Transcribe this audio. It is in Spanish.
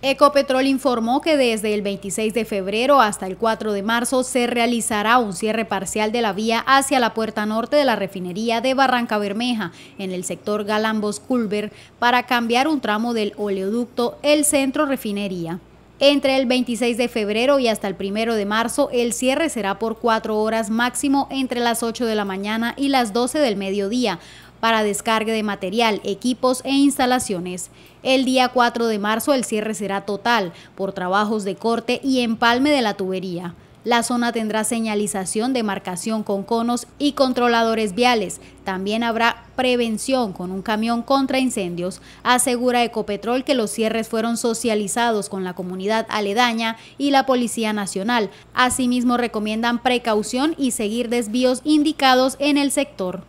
Ecopetrol informó que desde el 26 de febrero hasta el 4 de marzo se realizará un cierre parcial de la vía hacia la puerta norte de la refinería de Barranca Bermeja, en el sector Galambos-Culver, para cambiar un tramo del oleoducto El Centro Refinería. Entre el 26 de febrero y hasta el 1 de marzo, el cierre será por cuatro horas máximo entre las 8 de la mañana y las 12 del mediodía, para descargue de material, equipos e instalaciones. El día 4 de marzo el cierre será total por trabajos de corte y empalme de la tubería. La zona tendrá señalización de marcación con conos y controladores viales. También habrá prevención con un camión contra incendios. Asegura Ecopetrol que los cierres fueron socializados con la comunidad aledaña y la Policía Nacional. Asimismo recomiendan precaución y seguir desvíos indicados en el sector.